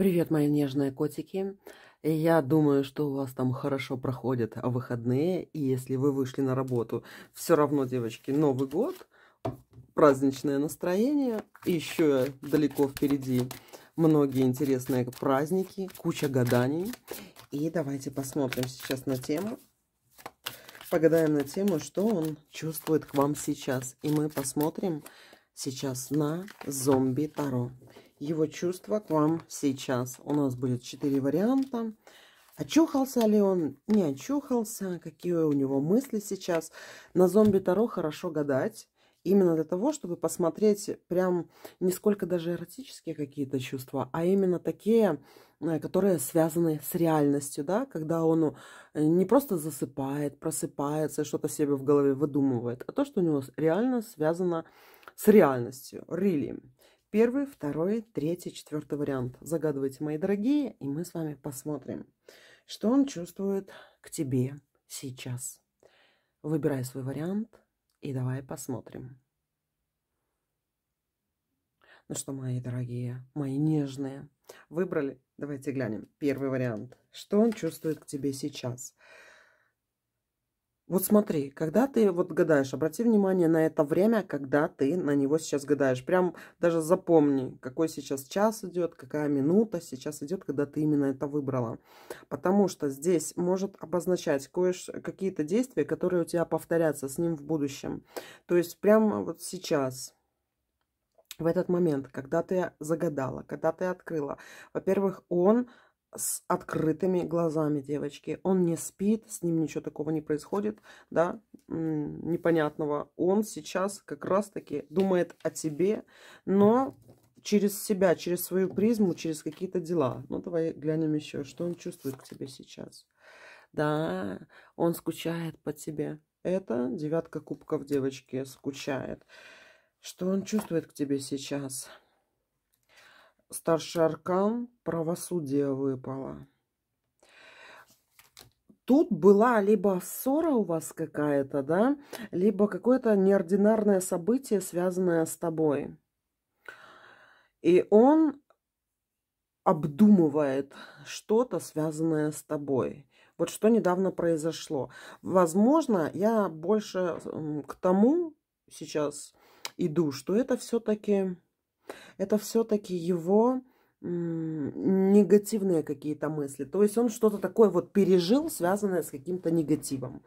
Привет, мои нежные котики. Я думаю, что у вас там хорошо проходят выходные. И если вы вышли на работу, все равно, девочки, Новый год, праздничное настроение. Еще далеко впереди многие интересные праздники, куча гаданий. И давайте посмотрим сейчас на тему. Погадаем на тему, что он чувствует к вам сейчас. И мы посмотрим сейчас на зомби Таро его чувства к вам сейчас. У нас будет 4 варианта. Очухался ли он, не очухался, какие у него мысли сейчас. На зомби Таро хорошо гадать. Именно для того, чтобы посмотреть прям не сколько даже эротические какие-то чувства, а именно такие, э, которые связаны с реальностью, да, когда он э, не просто засыпает, просыпается, что-то себе в голове выдумывает, а то, что у него реально связано с реальностью, really. Первый, второй, третий, четвертый вариант. Загадывайте, мои дорогие, и мы с вами посмотрим, что он чувствует к тебе сейчас. Выбирай свой вариант и давай посмотрим. Ну что, мои дорогие, мои нежные, выбрали? Давайте глянем. Первый вариант. Что он чувствует к тебе сейчас? Сейчас. Вот смотри, когда ты вот гадаешь, обрати внимание на это время, когда ты на него сейчас гадаешь. Прям даже запомни, какой сейчас час идет, какая минута сейчас идет, когда ты именно это выбрала. Потому что здесь может обозначать какие-то действия, которые у тебя повторятся с ним в будущем. То есть прямо вот сейчас в этот момент, когда ты загадала, когда ты открыла. Во-первых, он с открытыми глазами, девочки. Он не спит, с ним ничего такого не происходит, да, непонятного. Он сейчас как раз-таки думает о тебе, но через себя, через свою призму, через какие-то дела. Ну, давай глянем еще, что он чувствует к тебе сейчас. Да, он скучает по тебе. Это девятка кубков девочки скучает. Что он чувствует к тебе сейчас? старший аркан правосудия выпало. Тут была либо ссора у вас какая-то, да, либо какое-то неординарное событие, связанное с тобой. И он обдумывает что-то, связанное с тобой. Вот что недавно произошло. Возможно, я больше к тому сейчас иду, что это все-таки это все-таки его негативные какие-то мысли. То есть он что-то такое вот пережил, связанное с каким-то негативом.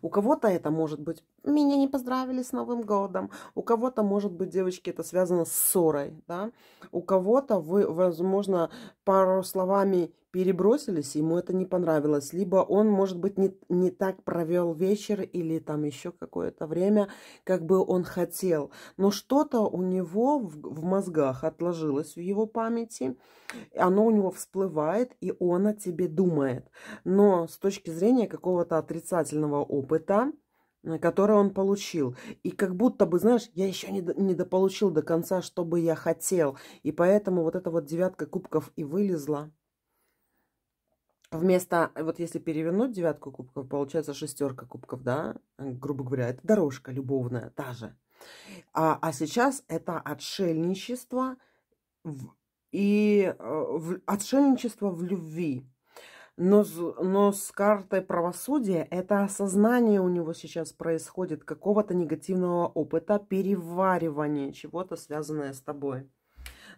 У кого-то это может быть «меня не поздравили с Новым годом», у кого-то, может быть, девочки, это связано с ссорой, да? У кого-то вы, возможно, пару словами перебросились, ему это не понравилось. Либо он, может быть, не, не так провел вечер или там еще какое-то время, как бы он хотел. Но что-то у него в, в мозгах отложилось в его памяти, оно у него всплывает, и он о тебе думает. Но с точки зрения какого-то отрицательного опыта, э, которое он получил. И как будто бы, знаешь, я еще не, не дополучил до конца, что бы я хотел. И поэтому вот эта вот девятка кубков и вылезла. Вместо, а, вот если перевернуть девятку кубков, получается шестерка кубков, да, э, грубо говоря, это дорожка любовная, та же. А, а сейчас это отшельничество в, и э, в, отшельничество в любви. Но, но с картой правосудия это осознание у него сейчас происходит какого-то негативного опыта, переваривания чего-то, связанное с тобой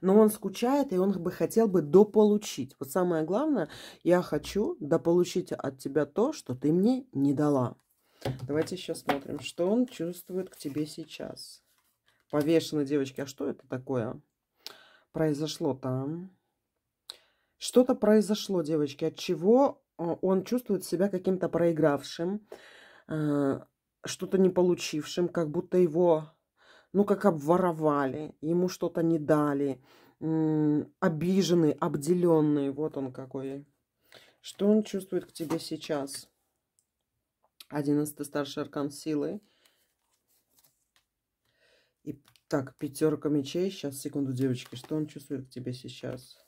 но он скучает, и он бы хотел бы дополучить. Вот самое главное, я хочу дополучить от тебя то, что ты мне не дала. Давайте сейчас смотрим, что он чувствует к тебе сейчас. Повешены, девочки, а что это такое? Произошло там. Что-то произошло, девочки, от чего а, он чувствует себя каким-то проигравшим, а, что-то не получившим, как будто его ну, как обворовали, ему что-то не дали, обиженный, обделенный, вот он какой. Что он чувствует к тебе сейчас? Одиннадцатый старший аркан силы. И так, пятерка мечей. Сейчас, секунду, девочки, что он чувствует к тебе сейчас?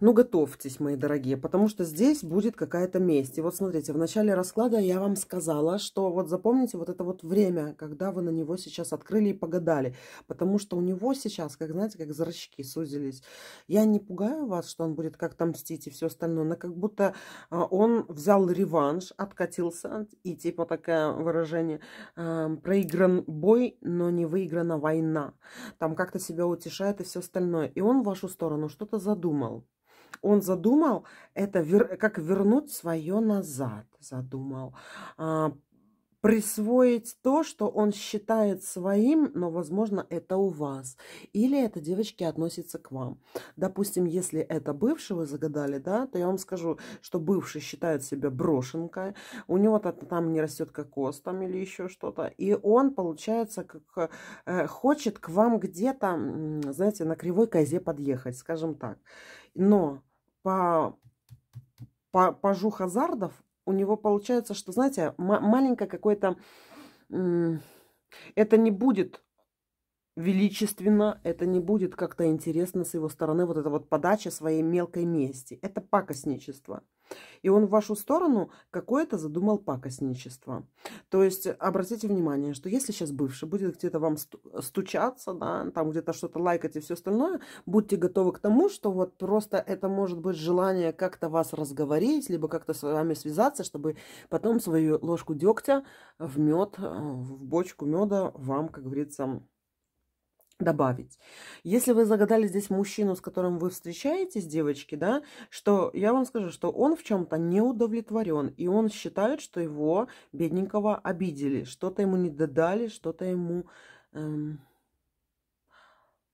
Ну, готовьтесь, мои дорогие, потому что здесь будет какая-то месть. И вот смотрите, в начале расклада я вам сказала, что вот запомните вот это вот время, когда вы на него сейчас открыли и погадали. Потому что у него сейчас, как знаете, как зрачки сузились. Я не пугаю вас, что он будет как-то мстить и все остальное, но как будто а, он взял реванш, откатился, и типа такое выражение, а, проигран бой, но не выиграна война. Там как-то себя утешает и все остальное. И он в вашу сторону что-то задумал он задумал это вер, как вернуть свое назад, задумал а, присвоить то, что он считает своим, но, возможно, это у вас. Или это девочки относится к вам. Допустим, если это бывший вы загадали, да, то я вам скажу, что бывший считает себя брошенкой, у него там не растет кокос там или еще что-то, и он, получается, как э, хочет к вам где-то, знаете, на кривой козе подъехать, скажем так. Но по, по, пожу жу хазардов у него получается, что, знаете, маленькое какое-то... Это не будет величественно, это не будет как-то интересно с его стороны, вот эта вот подача своей мелкой мести. Это пакостничество и он в вашу сторону какое-то задумал пакостничество. То есть обратите внимание, что если сейчас бывший будет где-то вам стучаться, да, там где-то что-то лайкать и все остальное, будьте готовы к тому, что вот просто это может быть желание как-то вас разговорить, либо как-то с вами связаться, чтобы потом свою ложку дегтя в мед, э, в бочку меда вам, как говорится, добавить. Если вы загадали здесь мужчину, с которым вы встречаетесь, девочки, да, что я вам скажу, что он в чем-то не удовлетворен, и он считает, что его бедненького обидели, что-то ему не додали, что-то ему... Эм,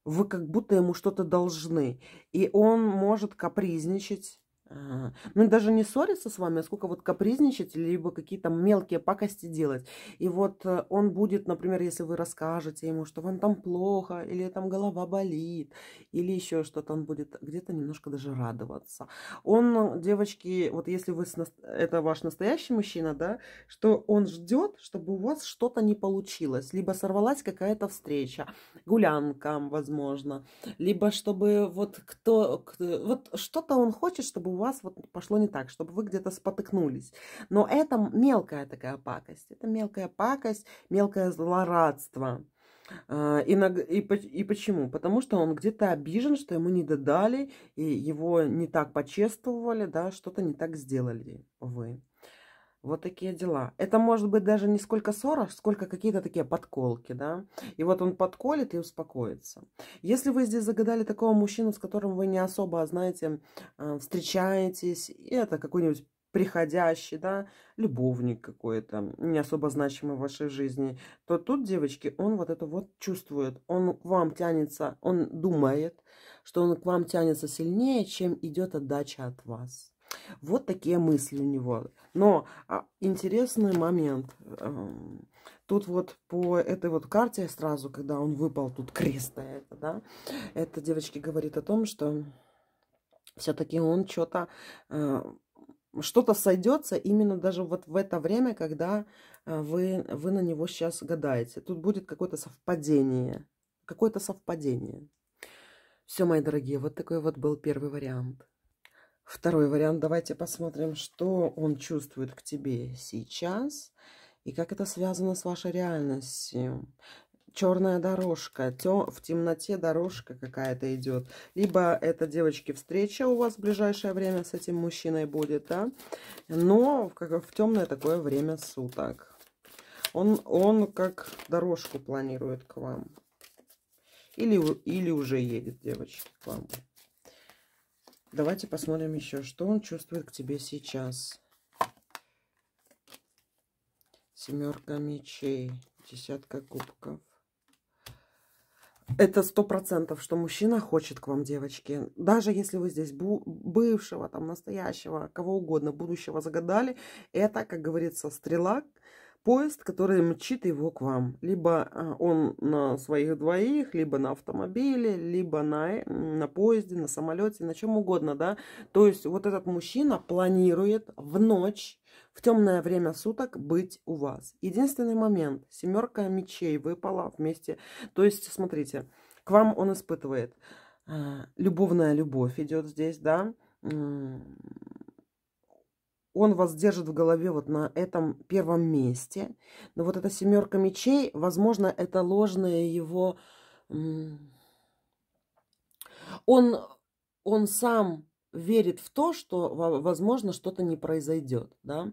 вы как будто ему что-то должны. И он может капризничать, ну, даже не ссориться с вами, а сколько вот капризничать, либо какие-то мелкие пакости делать. И вот э, он будет, например, если вы расскажете ему, что вам там плохо, или там голова болит, или еще что-то, он будет где-то немножко даже радоваться. Он, э, девочки, вот если вы, это ваш настоящий мужчина, да, что он ждет, чтобы у вас что-то не получилось, либо сорвалась какая-то встреча, гулянка, возможно, либо чтобы вот кто, кто вот что-то он хочет, чтобы у вас вот пошло не так, чтобы вы где-то спотыкнулись. Но это мелкая такая пакость. Это мелкая пакость, мелкое злорадство. А, и, и почему? Потому что он где-то обижен, что ему не додали, и его не так почествовали, да, что-то не так сделали вы. Вот такие дела. Это может быть даже не сколько ссора, сколько какие-то такие подколки, да. И вот он подколит и успокоится. Если вы здесь загадали такого мужчину, с которым вы не особо, знаете, а, встречаетесь, и это какой-нибудь приходящий, да, любовник какой-то, не особо значимый в вашей жизни, то тут, девочки, он вот это вот чувствует, он к вам тянется, он думает, что он к вам тянется сильнее, чем идет отдача от вас. Вот такие мысли у него. Но а, интересный момент. Эм, тут вот по этой вот карте сразу, когда он выпал, тут крест это, да, это, девочки, говорит о том, что все-таки он э, что-то... что-то сойдется именно даже вот в это время, когда э, вы, вы на него сейчас гадаете. Тут будет какое-то совпадение. Какое-то совпадение. Все, мои дорогие, вот такой вот был первый вариант. Второй вариант. Давайте посмотрим, что он чувствует к тебе сейчас и как это связано с вашей реальностью. Черная дорожка, тем, в темноте дорожка какая-то идет. Либо это, девочки, встреча у вас в ближайшее время с этим мужчиной будет, да? Но как в темное такое время суток. Он, он как дорожку планирует к вам. Или, или уже едет, девочки, к вам. Давайте посмотрим еще, что он чувствует к тебе сейчас. Семерка мечей, десятка кубков. Это сто процентов, что мужчина хочет к вам, девочки. Даже если вы здесь бу, бывшего, там, настоящего, кого угодно, будущего загадали, это, как говорится, стрела, поезд, который мчит его к вам. Либо а, он на своих двоих, либо на автомобиле, либо на, на поезде, на самолете, на чем угодно, да. То есть вот этот мужчина планирует в ночь, в темное время суток быть у вас. Единственный момент, семерка мечей выпала вместе. То есть, смотрите, к вам он испытывает а, любовная любовь идет здесь, да, он вас держит в голове вот на этом первом месте. Но вот эта семерка мечей, возможно, это ложное его... Он, он сам верит в то, что, возможно, что-то не произойдет, да,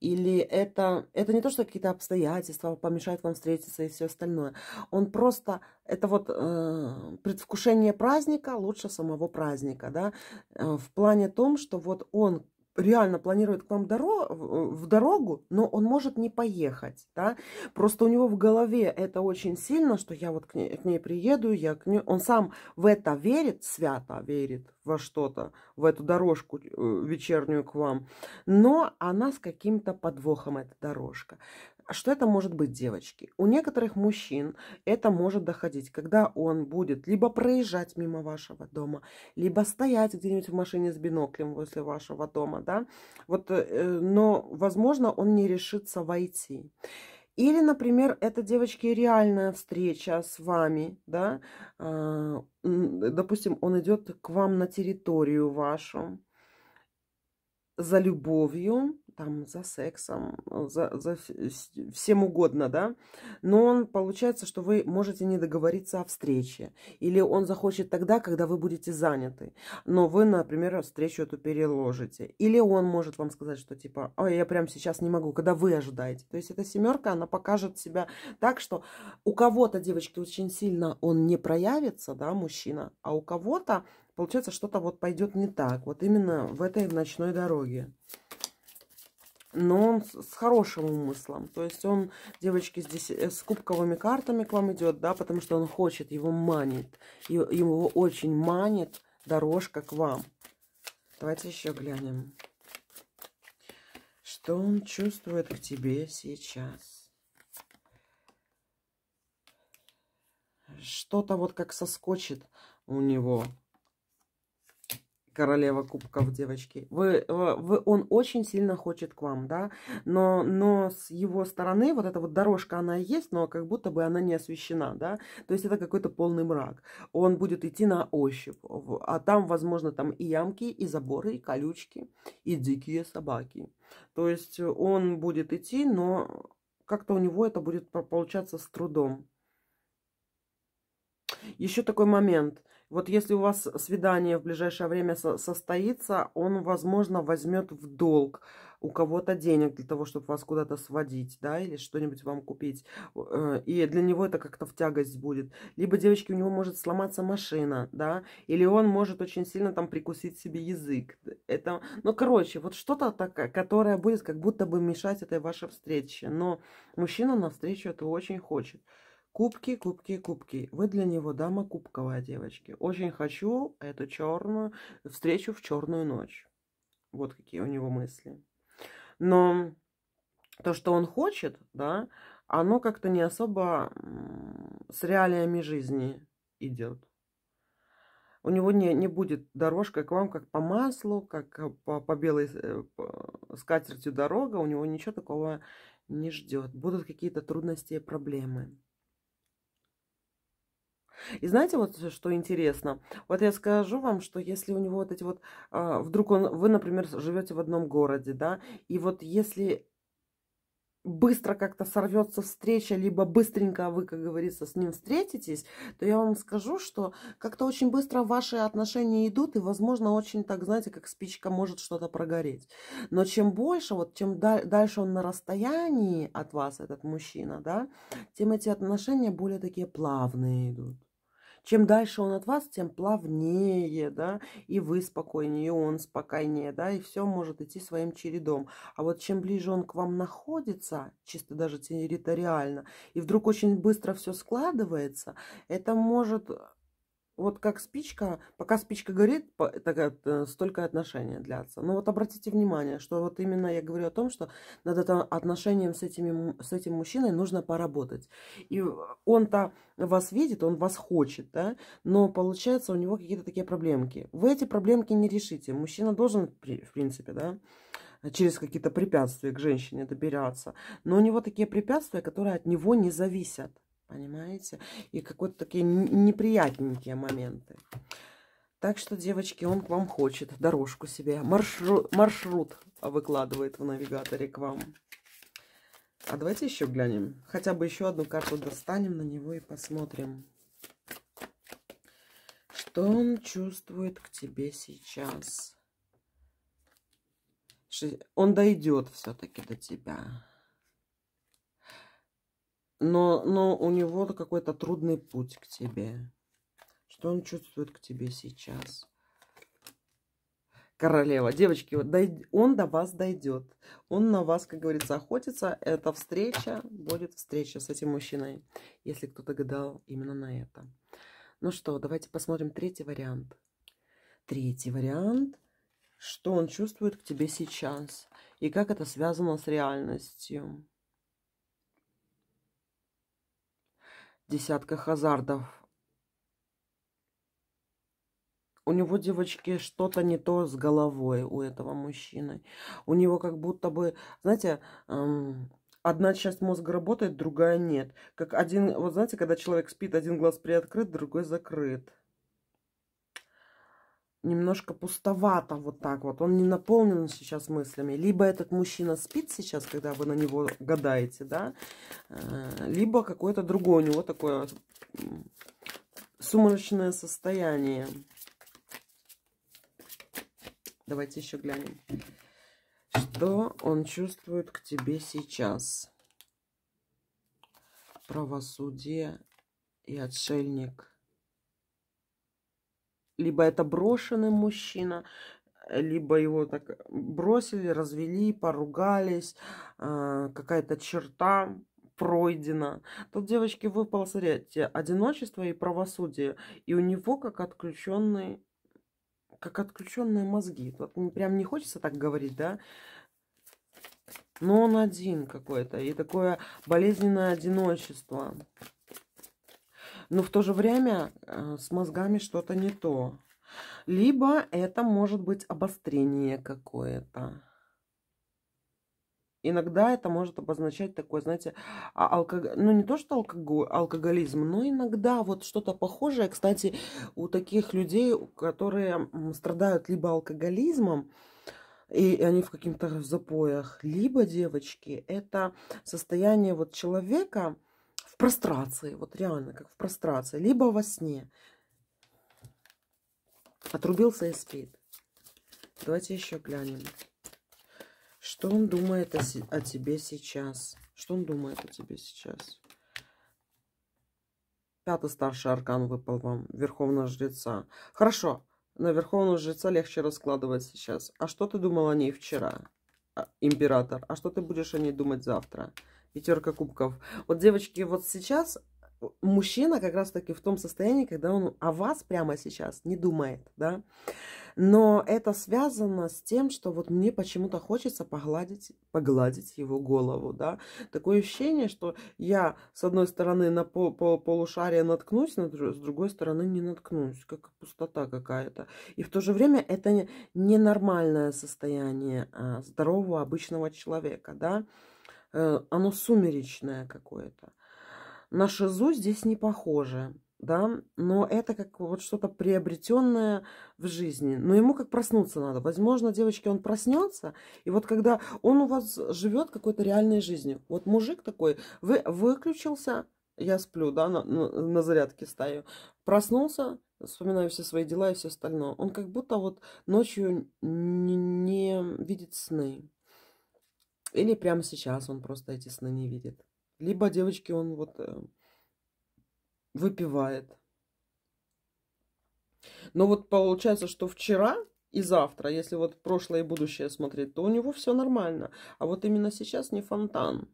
или это, это не то, что какие-то обстоятельства помешают вам встретиться и все остальное, он просто, это вот э, предвкушение праздника лучше самого праздника, да, э, в плане том, что вот он реально планирует к вам доро в дорогу, но он может не поехать, да, просто у него в голове это очень сильно, что я вот к ней, к ней приеду, я к ней, он сам в это верит, свято верит во что-то, в эту дорожку э, вечернюю к вам, но она с каким-то подвохом, эта дорожка. А что это может быть, девочки? У некоторых мужчин это может доходить, когда он будет либо проезжать мимо вашего дома, либо стоять где-нибудь в машине с биноклем возле вашего дома, да? Вот, э, но, возможно, он не решится войти. Или, например, это, девочки, реальная встреча с вами, да? А, допустим, он идет к вам на территорию вашу за любовью, там за сексом, э, за, за всем угодно, да, но он получается, что вы можете не договориться о встрече, или он захочет тогда, когда вы будете заняты, но вы, например, встречу эту переложите, или он может вам сказать, что типа, ой, я прям сейчас не могу, когда вы ожидаете, то есть эта семерка, она покажет себя так, что у кого-то, девочки, очень сильно он не проявится, да, мужчина, а у кого-то, получается, что-то вот пойдет не так, вот именно в этой ночной дороге но он с хорошим умыслом. То есть он, девочки, здесь э, с кубковыми картами к вам идет, да, потому что он хочет, его манит. Его очень манит дорожка к вам. Давайте еще глянем. Что он чувствует к тебе сейчас? Что-то вот как соскочит у него королева кубков, девочки. Вы, э, вы, он очень сильно хочет к вам, да, но, но с его стороны вот эта вот дорожка, она есть, но как будто бы она не освещена, да, то есть это какой-то полный мрак. Он будет идти на ощупь, а там, возможно, там и ямки, и заборы, и колючки, и дикие собаки. То есть он будет идти, но как-то у него это будет получаться с трудом. Еще такой момент – вот если у вас свидание в ближайшее время состоится, он, возможно, возьмет в долг у кого-то денег для того, чтобы вас куда-то сводить, да, или что-нибудь вам купить. Э, и для него это как-то в тягость будет. Либо, девочки, у него может сломаться машина, да, или он может очень сильно там прикусить себе язык. Это, ну, короче, вот что-то такое, которое будет как будто бы мешать этой вашей встрече. Но мужчина на встречу это очень хочет. Кубки, кубки, кубки. Вы для него дама кубковая, девочки. Очень хочу эту черную встречу в черную ночь. Вот какие у него мысли. Но то, что он хочет, да, оно как-то не особо с реалиями жизни идет. У него не, не будет дорожка к вам как по маслу, как э, по, по белой э, по э, скатертью дорога. У него ничего такого не ждет. Будут какие-то трудности и проблемы. И знаете, вот что интересно? Вот я скажу вам, что если у него вот эти вот... А, вдруг он, вы, например, живете в одном городе, да, и вот если быстро как-то сорвется встреча, либо быстренько вы, как говорится, с ним встретитесь, то я вам скажу, что как-то очень быстро ваши отношения идут, и, возможно, очень так, знаете, как спичка может что-то прогореть. Но чем больше, вот чем дальше он на расстоянии от вас, этот мужчина, да, тем эти отношения более такие плавные идут. Чем дальше он от вас, тем плавнее, да, и вы спокойнее, и он спокойнее, да, и все может идти своим чередом. А вот чем ближе он к вам находится, чисто даже территориально, и вдруг очень быстро все складывается, это может э, вот как спичка, пока спичка горит, так, э, столько отношений длятся. Но вот обратите внимание, что вот именно я говорю о том, что над этим отношением с, этими, с этим мужчиной нужно поработать. И он-то вас видит, он вас хочет, да, но получается у него какие-то такие проблемки. Вы эти проблемки не решите. Мужчина должен, в принципе, да, через какие-то препятствия к женщине добираться. Но у него такие препятствия, которые от него не зависят понимаете? И какие-то такие неприятненькие моменты. Так что, девочки, он к вам хочет дорожку себе, маршрут, маршрут выкладывает в навигаторе к вам. А давайте еще глянем. Хотя бы еще одну карту достанем на него и посмотрим. Что он чувствует к тебе сейчас? Он дойдет все-таки до тебя но, но у него какой-то трудный путь к тебе. Что он чувствует к тебе сейчас? Королева. Девочки, вот он до вас дойдет. Он на вас, как говорится, охотится. Эта встреча будет встреча с этим мужчиной, если кто-то гадал именно на это. Ну что, давайте посмотрим третий вариант. Третий вариант. Что он чувствует к тебе сейчас? И как это связано с реальностью? десятка хазардов. У него, девочки, что-то не то с головой у этого мужчины. У него как будто бы, знаете, эм, одна часть мозга работает, другая нет. Как один, вот знаете, когда человек спит, один глаз приоткрыт, другой закрыт немножко пустовато вот так вот. Он не наполнен сейчас мыслями. Либо этот мужчина спит сейчас, когда вы на него гадаете, да, э, либо какое-то другое у него такое сумрачное состояние. Давайте еще глянем. Что он чувствует к тебе сейчас? Правосудие и отшельник – либо это брошенный мужчина, э, либо его так э, бросили, развели, поругались, а, какая-то черта пройдена. Тут девочки выпало, смотрите, одиночество и правосудие, и у него как отключенные, как отключенные мозги. Тут прям не хочется так говорить, да? Но он один какой-то. И такое болезненное одиночество но в то же время э, с мозгами что-то не то. Либо это может быть обострение какое-то. Иногда это может обозначать такое, знаете, а, алког... ну не то, что алкоголь, алкоголизм, но иногда вот что-то похожее, кстати, у таких людей, которые страдают либо алкоголизмом, и они в каких-то запоях, либо, девочки, это состояние вот человека, прострации, вот реально, как в прострации, либо во сне. Отрубился и спит. Давайте еще глянем. Что он думает о, о тебе сейчас? Что он думает о тебе сейчас? Пятый старший аркан выпал вам, Верховного Жреца. Хорошо, на Верховного Жреца легче раскладывать сейчас. А что ты думал о ней вчера, а, император? А что ты будешь о ней думать завтра? пятерка кубков. Вот, девочки, вот сейчас э, мужчина как раз-таки в том состоянии, когда он о вас прямо сейчас не думает, да. Но это связано с тем, что вот мне почему-то хочется погладить, погладить его голову, да. Такое ощущение, что я с одной стороны на пол, пол, полушарие наткнусь, на, с другой стороны не наткнусь, как пустота какая-то. И в то же время это ненормальное состояние а здорового обычного человека, да. Э, оно сумеречное какое-то. На шизу здесь не похоже, да, но это как вот что-то приобретенное в жизни. Но ему как проснуться надо. Возможно, девочки, он проснется, и вот когда он у вас живет какой-то реальной жизнью. Вот мужик такой, вы выключился, я сплю, да, на, на зарядке стою, проснулся, вспоминаю все свои дела и все остальное. Он как будто вот ночью не, не видит сны. Или прямо сейчас он просто эти сны не видит. Либо девочки он вот э, выпивает. Но вот получается, что вчера и завтра, если вот прошлое и будущее смотреть, то у него все нормально. А вот именно сейчас не фонтан.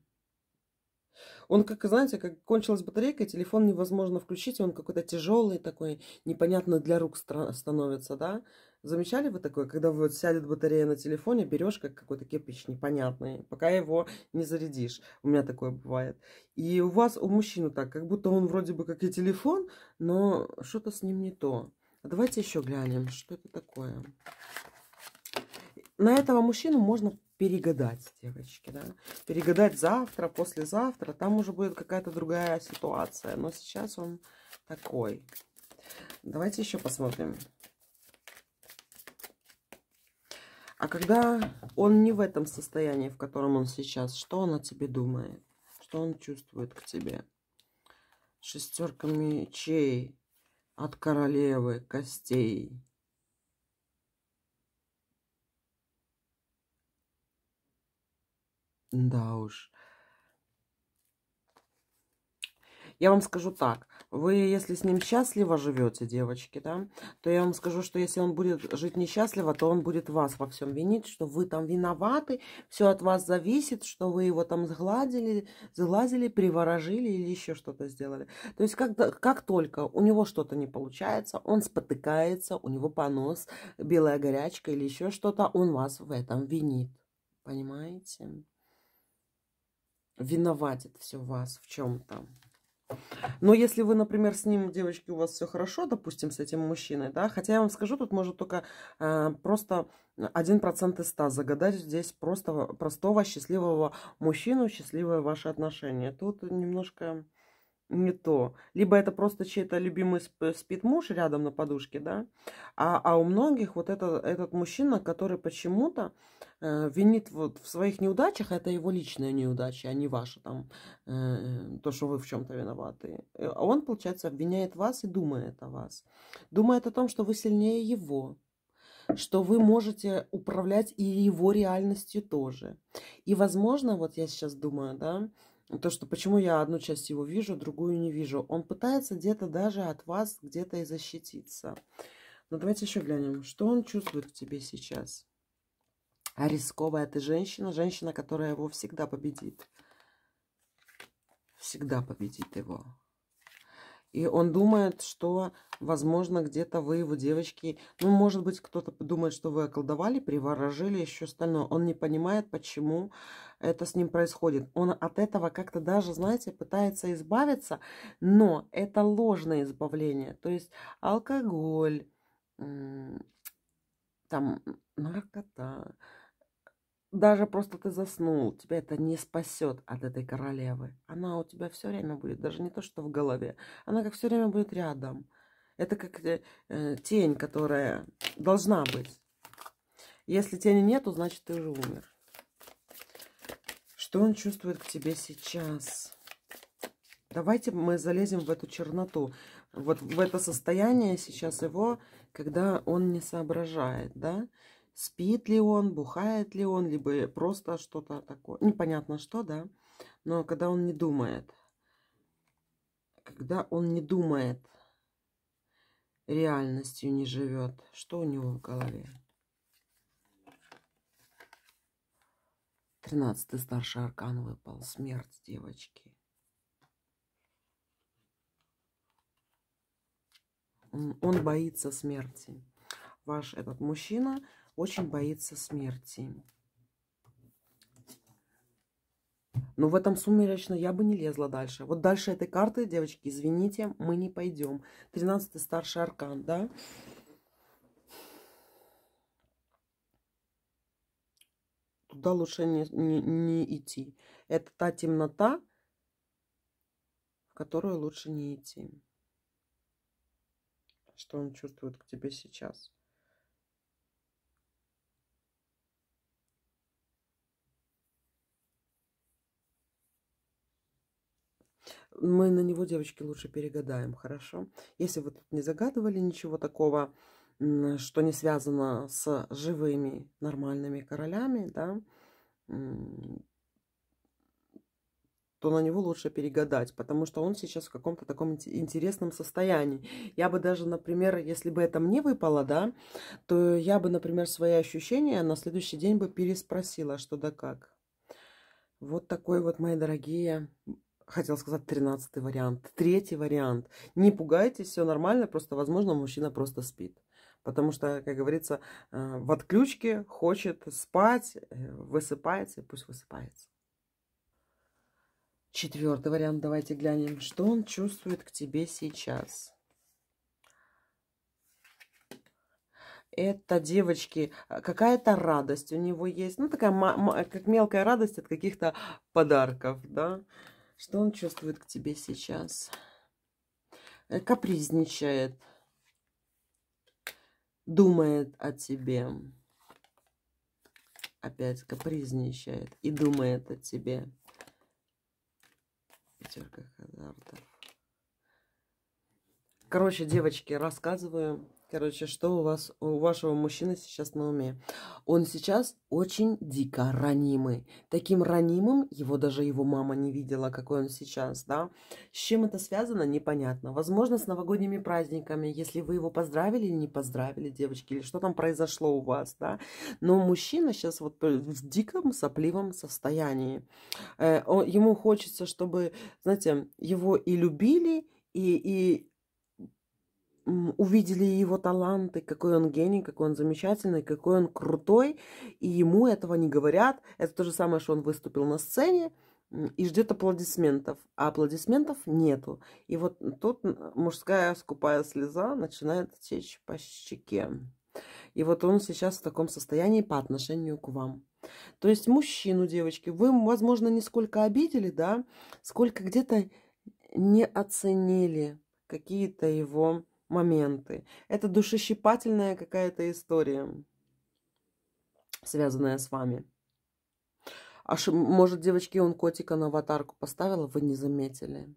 Он, как, знаете, как кончилась батарейка, телефон невозможно включить, и он какой-то тяжелый такой, непонятно для рук становится, да? Замечали вы такое, когда вот сядет батарея на телефоне, берешь как какой-то кирпич непонятный, пока его не зарядишь. У меня такое бывает. И у вас, у мужчины так, как будто он вроде бы как и телефон, но что-то с ним не то. Давайте еще глянем, что это такое. На этого мужчину можно перегадать, девочки, да. Перегадать завтра, послезавтра. Там уже будет какая-то другая ситуация. Но сейчас он такой. Давайте еще посмотрим. А когда он не в этом состоянии, в котором он сейчас, что он о тебе думает? Что он чувствует к тебе? Шестерка мечей от королевы костей. Да уж. Я вам скажу так. Вы, если с ним счастливо живете, девочки, да, то я вам скажу, что если он будет жить несчастливо, то он будет вас во всем винить, что вы там виноваты, все от вас зависит, что вы его там сгладили, сглазили, приворожили или еще что-то сделали. То есть как, как только у него что-то не получается, он спотыкается, у него понос, белая горячка или еще что-то, он вас в этом винит. Понимаете? Виноватит все вас в чем-то. Но если вы, например, с ним, девочки, у вас все хорошо, допустим, с этим мужчиной, да, хотя я вам скажу, тут может только э, просто 1% из 100 загадать здесь просто простого счастливого мужчину, счастливые ваши отношения. Тут немножко не то. Либо это просто чей-то любимый спит муж рядом на подушке, да. А, а у многих вот это, этот мужчина, который почему-то э, винит вот в своих неудачах, это его личная неудача а не ваша там, э, то, что вы в чем-то виноваты. А он, получается, обвиняет вас и думает о вас. Думает о том, что вы сильнее его что вы можете управлять и его реальностью тоже. И, возможно, вот я сейчас думаю, да, то, что почему я одну часть его вижу, другую не вижу. Он пытается где-то даже от вас где-то и защититься. Но давайте еще глянем, что он чувствует в тебе сейчас. А рисковая ты женщина, женщина, которая его всегда победит. Всегда победит его. И он думает, что, возможно, где-то вы его девочки... Ну, может быть, кто-то думает, что вы околдовали, приворожили, еще остальное. Он не понимает, почему это с ним происходит. Он от этого как-то даже, знаете, пытается избавиться, но это ложное избавление. То есть алкоголь, там, наркота, даже просто ты заснул, тебя это не спасет от этой королевы. Она у тебя все время будет, даже не то, что в голове, она как все время будет рядом. Это как э, э, тень, которая должна быть. Если тени нету, значит ты уже умер. Что он чувствует к тебе сейчас? Давайте мы залезем в эту черноту, вот в это состояние сейчас его, когда он не соображает, да? Да спит ли он, бухает ли он, либо просто что-то такое. Непонятно что, да. Но когда он не думает, когда он не думает, реальностью не живет, что у него в голове? Тринадцатый старший аркан выпал. Смерть девочки. Он боится смерти. Ваш этот мужчина очень боится смерти. Но ну, в этом сумеречно я бы не лезла дальше. Вот дальше этой карты, девочки, извините, мы не пойдем. 13 старший аркан, да? Туда лучше не, не, не идти. Это та темнота, в которую лучше не идти. Что он чувствует к тебе сейчас? мы на него, девочки, лучше перегадаем, хорошо? Если вы тут не загадывали ничего такого, что не связано с живыми нормальными королями, да, то на него лучше перегадать, потому что он сейчас в каком-то таком интересном состоянии. Я бы даже, например, если бы это мне выпало, да, то я бы, например, свои ощущения на следующий день бы переспросила, что да как. Вот такой вот, мои дорогие, хотел сказать тринадцатый вариант, третий вариант. Не пугайтесь, все нормально, просто, возможно, мужчина просто спит. Потому что, как говорится, э, в отключке хочет спать, э, высыпается, пусть высыпается. Четвертый вариант, давайте глянем, что он чувствует к тебе сейчас. Это, девочки, а, какая-то радость у него есть. Ну, такая как мелкая радость от каких-то подарков, да что он чувствует к тебе сейчас. Э, капризничает, думает о тебе. Опять капризничает и думает о тебе. Пятерка хазартов. Короче, девочки, рассказываю. Короче, что у вас, у вашего мужчины сейчас на уме? Он сейчас очень дико ранимый. Таким ранимым его даже его мама не видела, какой он сейчас, да? С чем это связано, непонятно. Возможно, с новогодними праздниками, если вы его поздравили или не поздравили, девочки, или что там произошло у вас, да? Но мужчина сейчас вот в диком сопливом состоянии. Э, ему хочется, чтобы, знаете, его и любили, и, и увидели его таланты, какой он гений, какой он замечательный, какой он крутой, и ему этого не говорят. Это то же самое, что он выступил на сцене и ждет аплодисментов, а аплодисментов нету. И вот тут мужская скупая слеза начинает течь по щеке. И вот он сейчас в таком состоянии по отношению к вам. То есть мужчину, девочки, вы, возможно, не сколько обидели, да, сколько где-то не оценили какие-то его моменты. Это душещипательная какая-то история, связанная с вами. Аж, может, девочки, он котика на аватарку поставил, вы не заметили.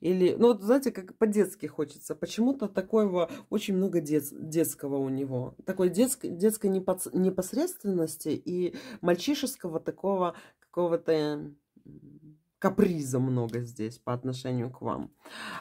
Или, ну вот знаете, как по-детски хочется. Почему-то такого очень много дет, детского у него. Такой детск, детской непосредственности и мальчишеского такого какого-то каприза много здесь по отношению к вам.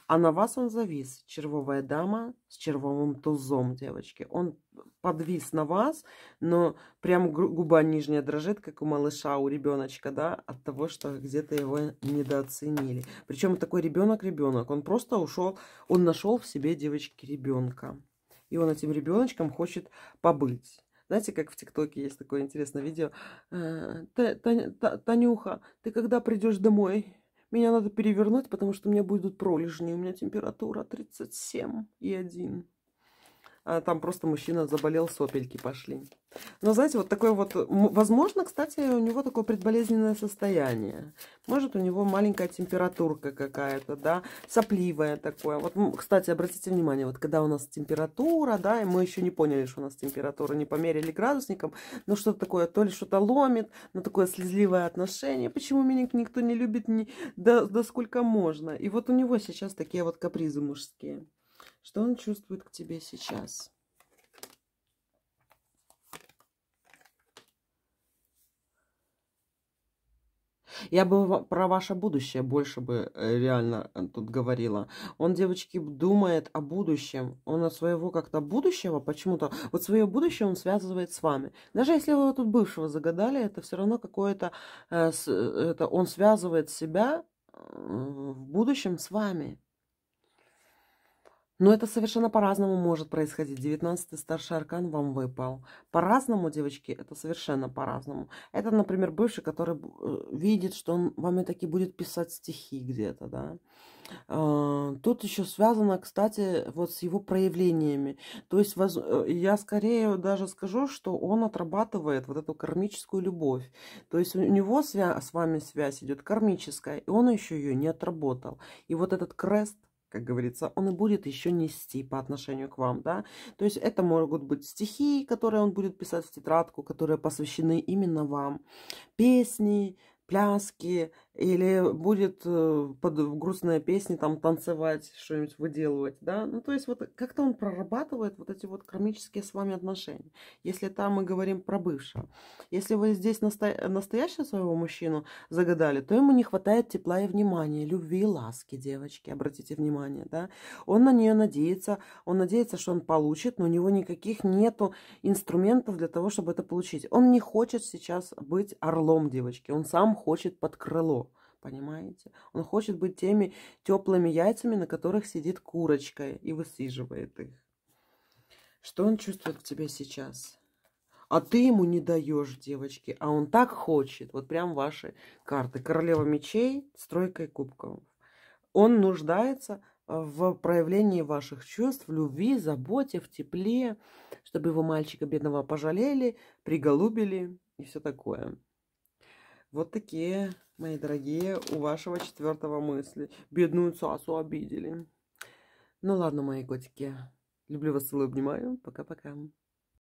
А на вас он завис. Червовая дама с червовым тузом, девочки. Он подвис на вас, но прям губа нижняя дрожит, как у малыша, у ребеночка, да, от того, что где-то его недооценили. Причем такой ребенок-ребенок. Он просто ушел, он нашел в себе девочки ребенка. И он этим ребеночком хочет побыть. Знаете, как в ТикТоке есть такое интересное видео. Э, Танюха, ты когда придешь домой? Меня надо перевернуть, потому что у меня будут пролежни. У меня температура 37,1. А, там просто мужчина заболел, сопельки пошли. Но, знаете, вот такое вот... Возможно, кстати, у него такое предболезненное состояние. Может, у него маленькая температурка какая-то, да, сопливая такое. Вот, кстати, обратите внимание, вот когда у нас температура, да, и мы еще не поняли, что у нас температура, не померили градусником, Ну что-то такое, то ли что-то ломит, но такое слезливое отношение. Почему меня никто не любит, не... Да, да сколько можно? И вот у него сейчас такие вот капризы мужские. Что он чувствует к тебе сейчас? Я бы про ваше будущее больше бы э, реально э, тут говорила. Он, девочки, думает о будущем. Он от своего как-то будущего почему-то... Вот свое будущее он связывает с вами. Даже если вы тут бывшего загадали, это все равно какое-то... Э, это он связывает себя в будущем с вами. Но это совершенно по-разному может происходить. Девятнадцатый старший аркан вам выпал. По-разному, девочки, это совершенно по-разному. Это, например, бывший, который э, видит, что он вам и таки будет писать стихи где-то, да. А, тут еще связано, кстати, вот с его проявлениями. То есть э, я скорее даже скажу, что он отрабатывает вот эту кармическую любовь. То есть у него с вами связь идет кармическая, и он еще ее не отработал. И вот этот крест как говорится, он и будет еще нести по отношению к вам, да. То есть это могут быть стихи, которые он будет писать в тетрадку, которые посвящены именно вам, песни, пляски, или будет э, под э, грустные песни там танцевать, что-нибудь выделывать, да, ну то есть вот как-то он прорабатывает вот эти вот кармические с вами отношения, если там мы говорим про бывшего. Если вы здесь насто... Э, настоящего своего мужчину загадали, то ему не хватает тепла и внимания, любви и ласки, девочки, обратите внимание, да, он на нее надеется, он надеется, что он получит, но у него никаких нету инструментов для того, чтобы это получить. Он не хочет сейчас быть орлом, девочки, он сам хочет под крыло понимаете? Он хочет быть теми теплыми яйцами, на которых сидит курочка и высиживает их. Что он чувствует к тебе сейчас? А ты ему не даешь, девочки, а он так хочет. Вот прям ваши карты. Королева мечей стройка и кубков. Он нуждается э, в проявлении ваших чувств, в любви, заботе, в тепле, чтобы его мальчика бедного пожалели, приголубили и все такое. Вот такие мои дорогие, у вашего четвертого мысли. Бедную Цасу обидели. Ну ладно, мои котики. Люблю вас, целую, обнимаю. Пока-пока.